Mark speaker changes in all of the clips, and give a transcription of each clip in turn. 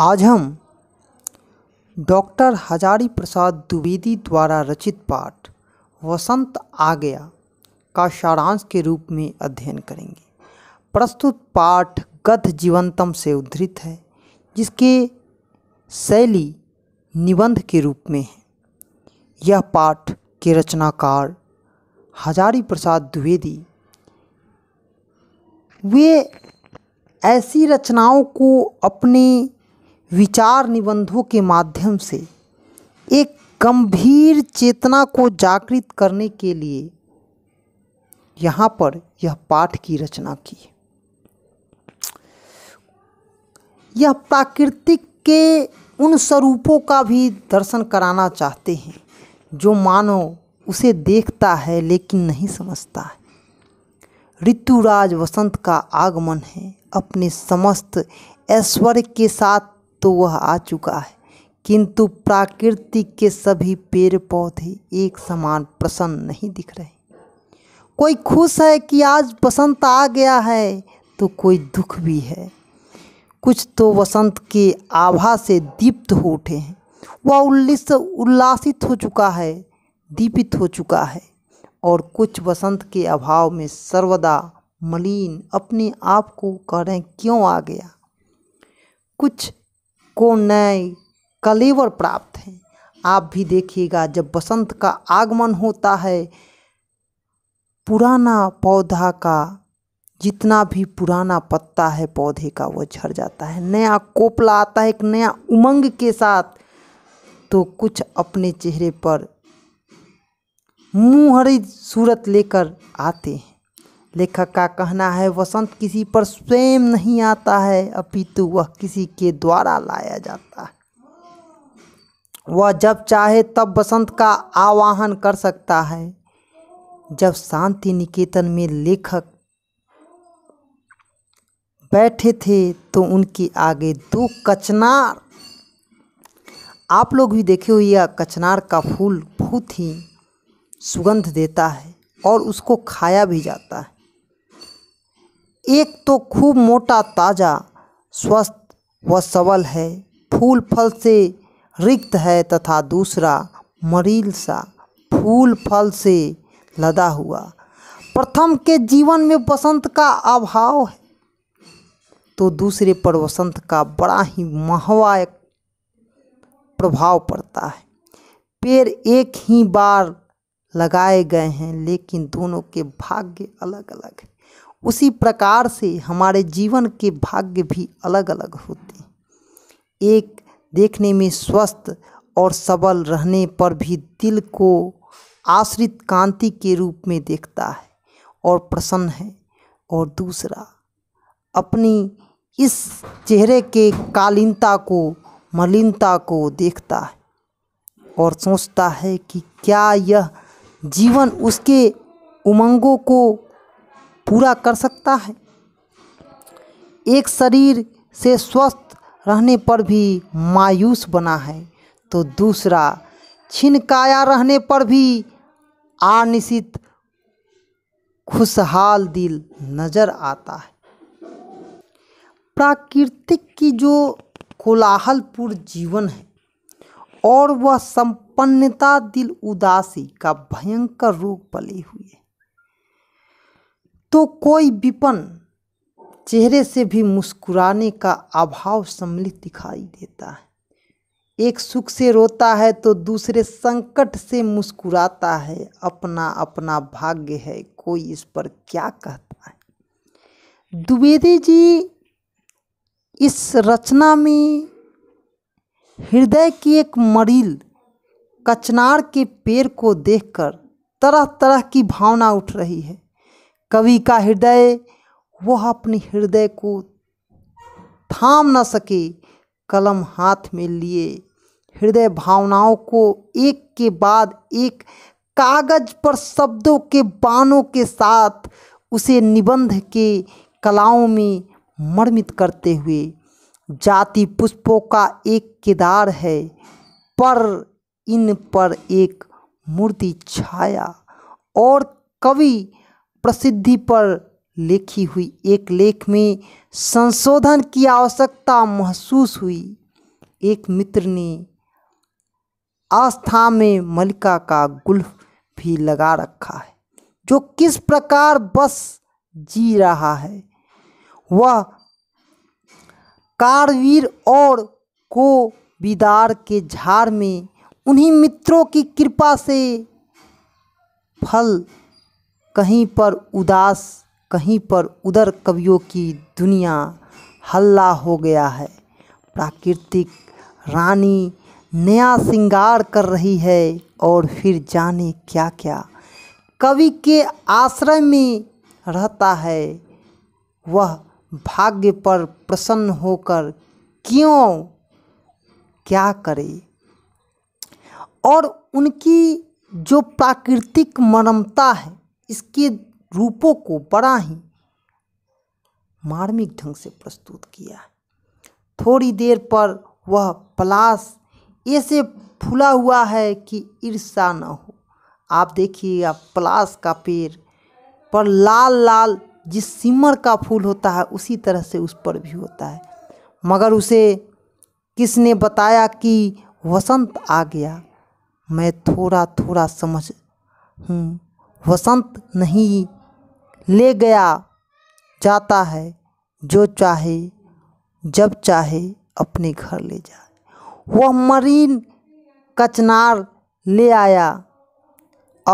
Speaker 1: आज हम डॉक्टर हजारी प्रसाद द्विवेदी द्वारा रचित पाठ वसंत आ गया का सारांश के रूप में अध्ययन करेंगे प्रस्तुत पाठ गद्य जीवंतम से उद्धृत है जिसके शैली निबंध के रूप में है यह पाठ के रचनाकार हजारी प्रसाद द्विवेदी वे ऐसी रचनाओं को अपने विचार निबंधों के माध्यम से एक गंभीर चेतना को जागृत करने के लिए यहाँ पर यह पाठ की रचना की यह प्राकृतिक के उन स्वरूपों का भी दर्शन कराना चाहते हैं जो मानव उसे देखता है लेकिन नहीं समझता है ऋतुराज वसंत का आगमन है अपने समस्त ऐश्वर्य के साथ तो वह आ चुका है किंतु प्राकृतिक के सभी पेड़ पौधे एक समान प्रसन्न नहीं दिख रहे कोई खुश है कि आज बसंत आ गया है तो कोई दुख भी है कुछ तो वसंत के आभा से दीप्त हो उठे हैं वह उल्लिस उल्लासित हो चुका है दीपित हो चुका है और कुछ वसंत के अभाव में सर्वदा मलिन अपने आप को कह रहे हैं क्यों आ गया कुछ को नए कलेवर प्राप्त हैं आप भी देखिएगा जब बसंत का आगमन होता है पुराना पौधा का जितना भी पुराना पत्ता है पौधे का वो झड़ जाता है नया कोपला आता है एक नया उमंग के साथ तो कुछ अपने चेहरे पर मुँह हरी सूरत लेकर आते हैं लेखक का कहना है वसंत किसी पर स्वयं नहीं आता है अपितु वह किसी के द्वारा लाया जाता है वह जब चाहे तब बसंत का आवाहन कर सकता है जब शांति निकेतन में लेखक बैठे थे तो उनके आगे दो कचनार आप लोग भी देखे हुए यह कचनार का फूल बहुत ही सुगंध देता है और उसको खाया भी जाता है एक तो खूब मोटा ताज़ा स्वस्थ व सबल है फूल फल से रिक्त है तथा दूसरा मरील सा फूल फल से लदा हुआ प्रथम के जीवन में बसंत का अभाव है तो दूसरे पर वसंत का बड़ा ही महवा प्रभाव पड़ता है पेड़ एक ही बार लगाए गए हैं लेकिन दोनों के भाग्य अलग अलग है उसी प्रकार से हमारे जीवन के भाग्य भी अलग अलग होते हैं एक देखने में स्वस्थ और सबल रहने पर भी दिल को आश्रित कांति के रूप में देखता है और प्रसन्न है और दूसरा अपनी इस चेहरे के कालीनता को मलिनता को देखता है और सोचता है कि क्या यह जीवन उसके उमंगों को पूरा कर सकता है एक शरीर से स्वस्थ रहने पर भी मायूस बना है तो दूसरा छिनकाया रहने पर भी आनिश्चित खुशहाल दिल नज़र आता है प्राकृतिक की जो कोलाहलपूर्ण जीवन है और वह संपन्नता दिल उदासी का भयंकर रूप पले हुए है तो कोई विपन्न चेहरे से भी मुस्कुराने का अभाव सम्मिलित दिखाई देता है एक सुख से रोता है तो दूसरे संकट से मुस्कुराता है अपना अपना भाग्य है कोई इस पर क्या कहता है द्विवेदी जी इस रचना में हृदय की एक मरील कचनार के पेड़ को देखकर तरह तरह की भावना उठ रही है कवि का हृदय वह अपने हृदय को थाम न सके कलम हाथ में लिए हृदय भावनाओं को एक के बाद एक कागज पर शब्दों के बाणों के साथ उसे निबंध के कलाओं में मर्मित करते हुए जाति पुष्पों का एक किदार है पर इन पर एक मूर्ति छाया और कवि प्रसिद्धि पर लिखी हुई एक लेख में संशोधन की आवश्यकता महसूस हुई एक मित्र ने आस्था में मलिका का गुल्फ भी लगा रखा है जो किस प्रकार बस जी रहा है वह कारवीर और को बिदार के झाड़ में उन्हीं मित्रों की कृपा से फल कहीं पर उदास कहीं पर उधर कवियों की दुनिया हल्ला हो गया है प्राकृतिक रानी नया श्रृंगार कर रही है और फिर जाने क्या क्या कवि के आश्रय में रहता है वह भाग्य पर प्रसन्न होकर क्यों क्या करे और उनकी जो प्राकृतिक मनमता है इसके रूपों को बड़ा ही मार्मिक ढंग से प्रस्तुत किया है थोड़ी देर पर वह पलाश ऐसे फूला हुआ है कि ईर्षा न हो आप देखिएगा पलाश का पेड़ पर लाल लाल जिस सिमर का फूल होता है उसी तरह से उस पर भी होता है मगर उसे किसने बताया कि वसंत आ गया मैं थोड़ा थोड़ा समझ हूँ वसंत नहीं ले गया जाता है जो चाहे जब चाहे अपने घर ले जाए वह मरीन कचनार ले आया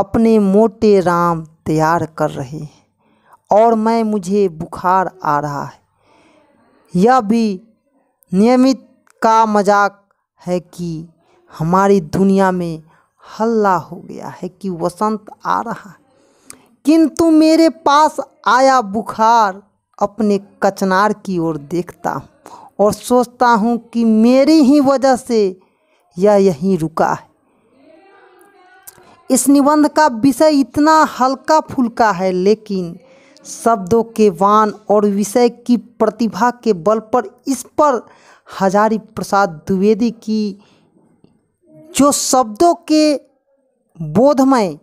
Speaker 1: अपने मोटे राम तैयार कर रहे हैं और मैं मुझे बुखार आ रहा है यह भी नियमित का मजाक है कि हमारी दुनिया में हल्ला हो गया है कि वसंत आ रहा है किंतु मेरे पास आया बुखार अपने कचनार की ओर देखता हूँ और सोचता हूँ कि मेरी ही वजह से यह यहीं रुका है इस निबंध का विषय इतना हल्का फुल्का है लेकिन शब्दों के वान और विषय की प्रतिभा के बल पर इस पर हजारी प्रसाद द्विवेदी की जो शब्दों के बोधमय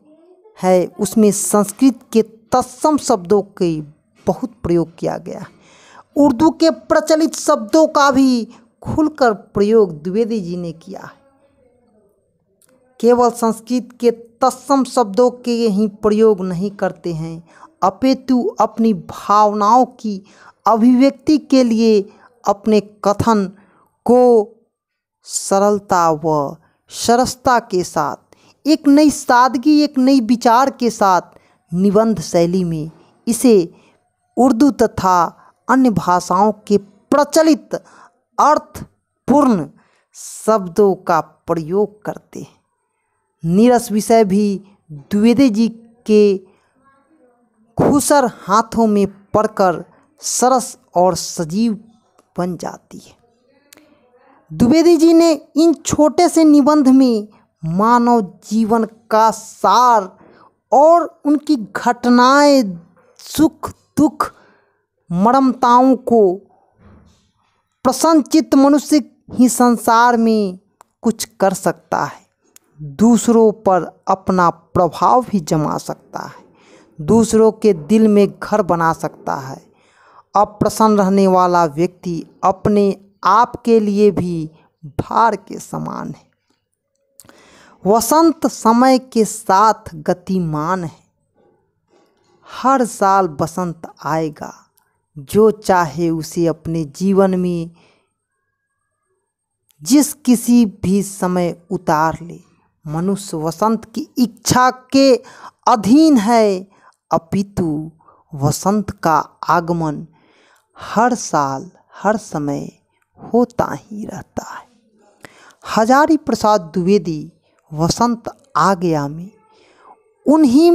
Speaker 1: है उसमें संस्कृत के तत्सम शब्दों के बहुत प्रयोग किया गया है उर्दू के प्रचलित शब्दों का भी खुलकर प्रयोग द्विवेदी जी ने किया है केवल संस्कृत के तत्सम शब्दों के ही प्रयोग नहीं करते हैं अपेतु अपनी भावनाओं की अभिव्यक्ति के लिए अपने कथन को सरलता व सरसता के साथ एक नई सादगी एक नई विचार के साथ निबंध शैली में इसे उर्दू तथा अन्य भाषाओं के प्रचलित अर्थपूर्ण शब्दों का प्रयोग करते हैं नीरस विषय भी द्विवेदी जी के खुसर हाथों में पढ़कर सरस और सजीव बन जाती है द्विवेदी जी ने इन छोटे से निबंध में मानव जीवन का सार और उनकी घटनाएं सुख दुख मरमताओं को प्रसन्नचित मनुष्य ही संसार में कुछ कर सकता है दूसरों पर अपना प्रभाव भी जमा सकता है दूसरों के दिल में घर बना सकता है अप्रसन्न रहने वाला व्यक्ति अपने आप के लिए भी भार के समान है वसंत समय के साथ गतिमान है हर साल बसंत आएगा जो चाहे उसे अपने जीवन में जिस किसी भी समय उतार ले मनुष्य वसंत की इच्छा के अधीन है अपितु वसंत का आगमन हर साल हर समय होता ही रहता है हजारी प्रसाद द्विवेदी वसंत आ गया में उन्हीं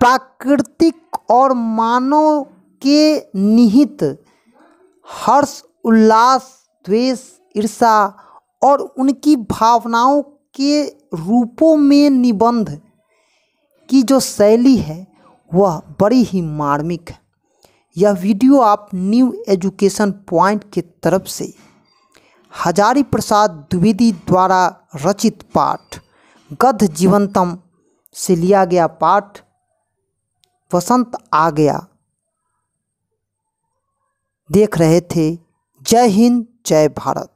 Speaker 1: प्राकृतिक और मानव के निहित हर्ष उल्लास द्वेष ईर्षा और उनकी भावनाओं के रूपों में निबंध की जो शैली है वह बड़ी ही मार्मिक है यह वीडियो आप न्यू एजुकेशन पॉइंट की तरफ से हजारी प्रसाद द्विवेदी द्वारा रचित पाठ गध जीवंतम से लिया गया पाठ वसंत आ गया देख रहे थे जय हिंद जय भारत